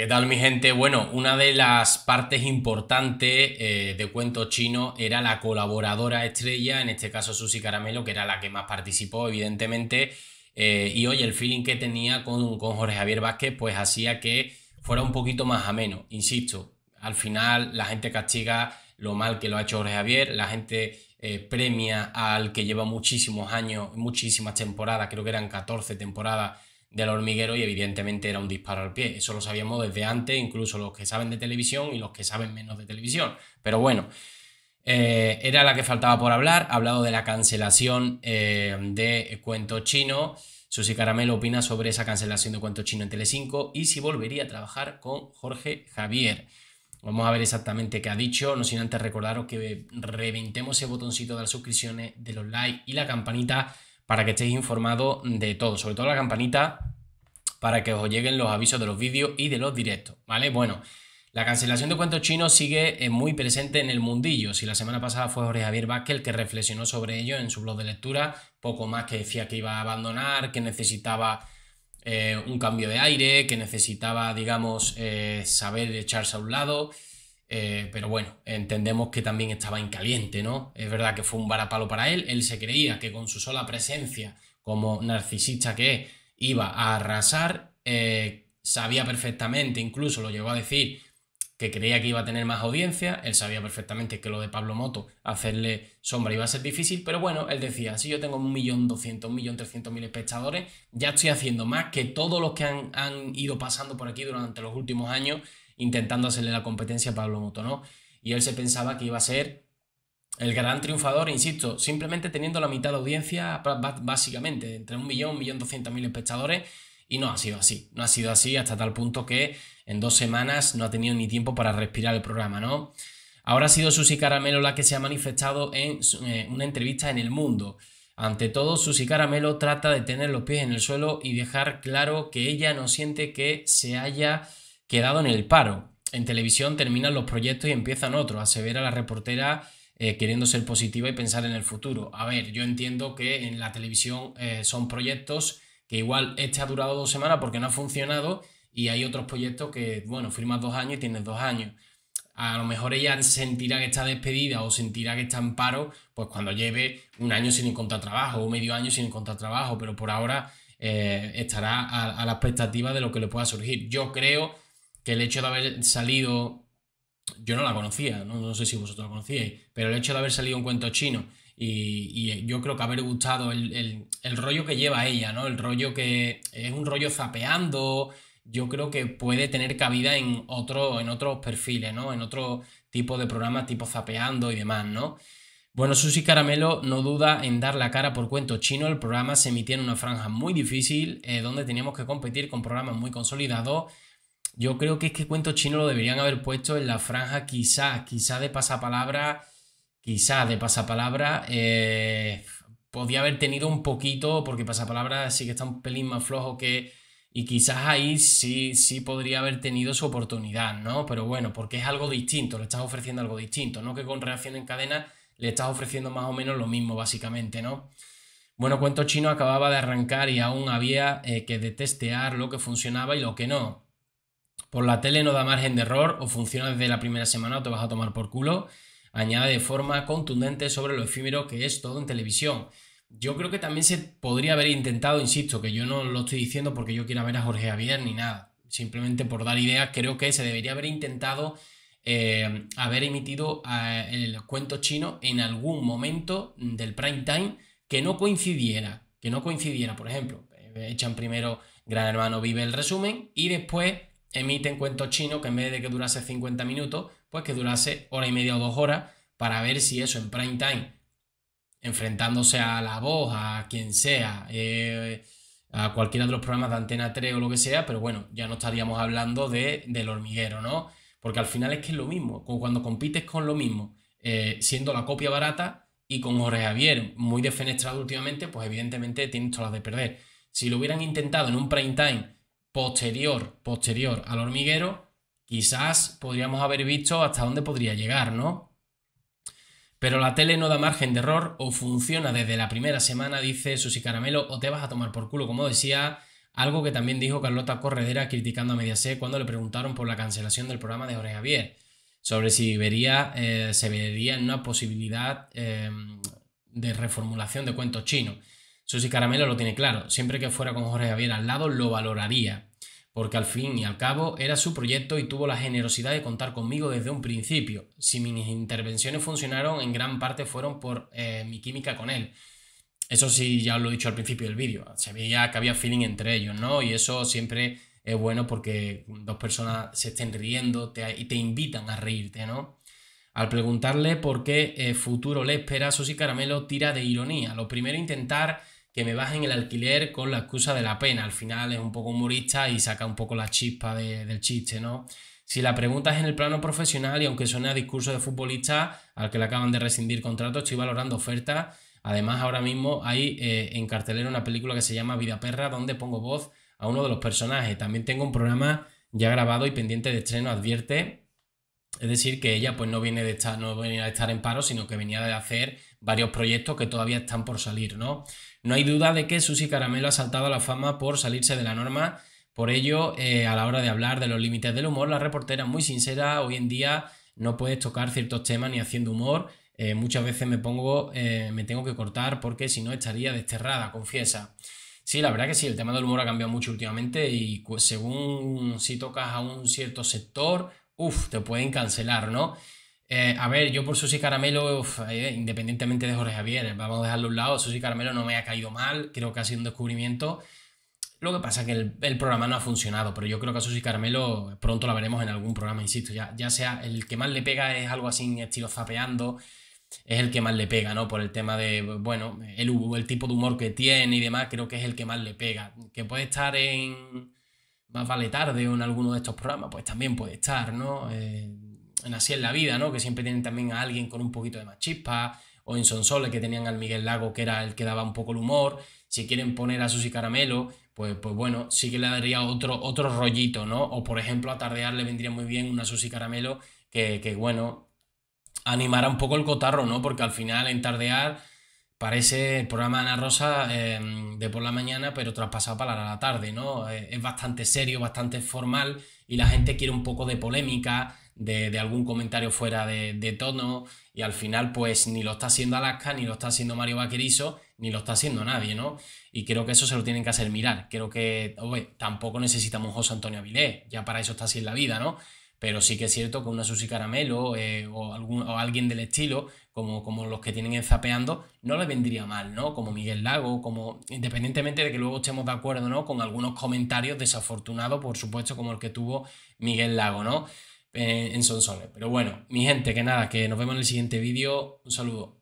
¿Qué tal mi gente? Bueno, una de las partes importantes eh, de Cuento Chino era la colaboradora estrella, en este caso Susi Caramelo, que era la que más participó, evidentemente. Eh, y hoy el feeling que tenía con, con Jorge Javier Vázquez, pues hacía que fuera un poquito más ameno. Insisto, al final la gente castiga lo mal que lo ha hecho Jorge Javier, la gente eh, premia al que lleva muchísimos años, muchísimas temporadas, creo que eran 14 temporadas del hormiguero y evidentemente era un disparo al pie. Eso lo sabíamos desde antes, incluso los que saben de televisión y los que saben menos de televisión. Pero bueno, eh, era la que faltaba por hablar. Ha hablado de la cancelación eh, de Cuento Chino. Susi Caramelo opina sobre esa cancelación de Cuento Chino en Telecinco y si volvería a trabajar con Jorge Javier. Vamos a ver exactamente qué ha dicho, no sin antes recordaros que reventemos ese botoncito de las suscripciones, de los likes y la campanita para que estéis informados de todo, sobre todo la campanita para que os lleguen los avisos de los vídeos y de los directos, ¿vale? Bueno, la cancelación de cuentos chinos sigue eh, muy presente en el mundillo. Si la semana pasada fue Jorge Javier Vázquez el que reflexionó sobre ello en su blog de lectura, poco más que decía que iba a abandonar, que necesitaba eh, un cambio de aire, que necesitaba, digamos, eh, saber echarse a un lado. Eh, pero bueno, entendemos que también estaba en caliente, ¿no? Es verdad que fue un varapalo para él. Él se creía que con su sola presencia, como narcisista que es, iba a arrasar. Eh, sabía perfectamente, incluso lo llegó a decir, que creía que iba a tener más audiencia. Él sabía perfectamente que lo de Pablo Moto, hacerle sombra iba a ser difícil. Pero bueno, él decía, si yo tengo un millón doscientos, un millón trescientos mil espectadores, ya estoy haciendo más que todos los que han, han ido pasando por aquí durante los últimos años intentando hacerle la competencia a Pablo Moto, ¿no? Y él se pensaba que iba a ser el gran triunfador, insisto, simplemente teniendo la mitad de audiencia, básicamente, entre un millón, un millón doscientos mil espectadores, y no ha sido así. No ha sido así hasta tal punto que en dos semanas no ha tenido ni tiempo para respirar el programa, ¿no? Ahora ha sido Susy Caramelo la que se ha manifestado en eh, una entrevista en El Mundo. Ante todo, Susy Caramelo trata de tener los pies en el suelo y dejar claro que ella no siente que se haya quedado en el paro. En televisión terminan los proyectos y empiezan otros, asevera la reportera eh, queriendo ser positiva y pensar en el futuro. A ver, yo entiendo que en la televisión eh, son proyectos que igual este ha durado dos semanas porque no ha funcionado y hay otros proyectos que, bueno, firmas dos años y tienes dos años. A lo mejor ella sentirá que está despedida o sentirá que está en paro, pues cuando lleve un año sin encontrar trabajo o medio año sin encontrar trabajo, pero por ahora eh, estará a la expectativa de lo que le pueda surgir. Yo creo que el hecho de haber salido, yo no la conocía, no, no sé si vosotros la conocíais, pero el hecho de haber salido un cuento chino y, yo creo que haber gustado el, rollo que lleva ella, ¿no? El rollo que es un rollo zapeando, yo creo que puede tener cabida en, otro, en otros perfiles, ¿no? En otro tipo de programas tipo zapeando y demás, ¿no? Bueno, Susi Caramelo no duda en dar la cara por cuento chino. El programa se emitía en una franja muy difícil, eh, donde teníamos que competir con programas muy consolidados yo creo que es que cuento chino lo deberían haber puesto en la franja quizá, quizá de pasapalabra, quizá de pasapalabra. Eh, podía haber tenido un poquito, porque pasapalabra sí que está un pelín más flojo que... Y quizás ahí sí, sí podría haber tenido su oportunidad, ¿no? Pero bueno, porque es algo distinto, le estás ofreciendo algo distinto, ¿no? Que con reacción en cadena le estás ofreciendo más o menos lo mismo, básicamente, ¿no? Bueno, Cuento Chino acababa de arrancar y aún había eh, que detestear lo que funcionaba y lo que no. Por la tele no da margen de error o funciona desde la primera semana o te vas a tomar por culo. Añade de forma contundente sobre lo efímero que es todo en televisión. Yo creo que también se podría haber intentado, insisto, que yo no lo estoy diciendo porque yo quiera ver a Jorge Javier ni nada. Simplemente por dar ideas, creo que se debería haber intentado eh, haber emitido eh, el cuento chino en algún momento del prime time que no coincidiera. Que no coincidiera, por ejemplo, eh, echan primero Gran Hermano Vive el resumen y después emiten cuento chino que en vez de que durase 50 minutos, pues que durase hora y media o dos horas para ver si eso en prime time, enfrentándose a la voz, a quien sea, eh, a cualquiera de los programas de Antena 3 o lo que sea, pero bueno, ya no estaríamos hablando de, del hormiguero, ¿no? Porque al final es que es lo mismo, cuando compites con lo mismo, eh, siendo la copia barata y con Jorge Javier muy defenestrado últimamente, pues evidentemente tienes todas las de perder. Si lo hubieran intentado en un prime time posterior, posterior al hormiguero, quizás podríamos haber visto hasta dónde podría llegar, ¿no? Pero la tele no da margen de error o funciona desde la primera semana, dice Susi Caramelo, o te vas a tomar por culo, como decía, algo que también dijo Carlota Corredera criticando a Mediaset cuando le preguntaron por la cancelación del programa de Jorge Javier, sobre si vería, eh, se vería en una posibilidad eh, de reformulación de cuentos chinos. Susi Caramelo lo tiene claro, siempre que fuera con Jorge Javier al lado lo valoraría, porque al fin y al cabo era su proyecto y tuvo la generosidad de contar conmigo desde un principio. Si mis intervenciones funcionaron, en gran parte fueron por eh, mi química con él. Eso sí, ya lo he dicho al principio del vídeo, se veía que había feeling entre ellos, ¿no? Y eso siempre es bueno porque dos personas se estén riendo y te invitan a reírte, ¿no? Al preguntarle por qué el eh, futuro le espera, Susi Caramelo tira de ironía. Lo primero, intentar que me bajen el alquiler con la excusa de la pena. Al final es un poco humorista y saca un poco la chispa del chiste, ¿no? Si la pregunta es en el plano profesional y aunque suene a discurso de futbolista al que le acaban de rescindir contrato, estoy valorando ofertas. Además, ahora mismo hay eh, en cartelera una película que se llama Vida Perra, donde pongo voz a uno de los personajes. También tengo un programa ya grabado y pendiente de estreno, advierte, es decir, que ella pues no viene de estar, no venía de estar en paro, sino que venía de hacer varios proyectos que todavía están por salir, ¿no? No hay duda de que Susi Caramelo ha saltado a la fama por salirse de la norma. Por ello, eh, a la hora de hablar de los límites del humor, la reportera muy sincera, hoy en día no puedes tocar ciertos temas ni haciendo humor. Eh, muchas veces me pongo, eh, me tengo que cortar porque si no estaría desterrada, confiesa. Sí, la verdad que sí, el tema del humor ha cambiado mucho últimamente y según si tocas a un cierto sector, Uf, te pueden cancelar, ¿no? Eh, a ver, yo por Susi Caramelo, eh, independientemente de Jorge Javier, eh, vamos a dejarlo a un lado, Susi Caramelo no me ha caído mal, creo que ha sido un descubrimiento. Lo que pasa es que el, programa no ha funcionado, pero yo creo que a Susi Caramelo pronto la veremos en algún programa, insisto, ya, sea el que más le pega es algo así estilo zapeando, es el que más le pega, ¿no? Por el tema de, bueno, el tipo de humor que tiene y demás, creo que es el que más le pega. Que puede estar en más vale tarde en alguno de estos programas, pues también puede estar, ¿no? Eh, en Así es la vida, ¿no? Que siempre tienen también a alguien con un poquito de más chispa, o en sonsoles que tenían al Miguel Lago, que era el que daba un poco el humor. Si quieren poner a Susi Caramelo, pues, pues bueno, sí que le daría otro, otro rollito, ¿no? O por ejemplo, a Tardear le vendría muy bien una Susi Caramelo que, que bueno, animara un poco el cotarro, ¿no? Porque al final en Tardear parece el programa Ana Rosa em, de por la mañana, pero traspasado para la tarde, ¿no? Eh, es bastante serio, bastante formal y la gente quiere un poco de polémica, de, algún comentario fuera de, tono y al final pues ni lo está haciendo Alaska, ni lo está haciendo Mario Vaquerizo, ni lo está haciendo nadie, ¿no? Y creo que eso se lo tienen que hacer mirar. Creo que, oye, tampoco necesitamos José Antonio Avilés, ya para eso está así en la vida, ¿no? Pero sí que es cierto que una Susi Caramelo eh, o, algún, o alguien del estilo como, los que tienen en Zapeando, no les vendría mal, ¿no? Como Miguel Lago, como independientemente de que luego estemos de acuerdo, ¿no? Con algunos comentarios desafortunados, por supuesto, como el que tuvo Miguel Lago, ¿no? Eh, en Sonsoles. Pero bueno, mi gente, que nada, que nos vemos en el siguiente vídeo. Un saludo.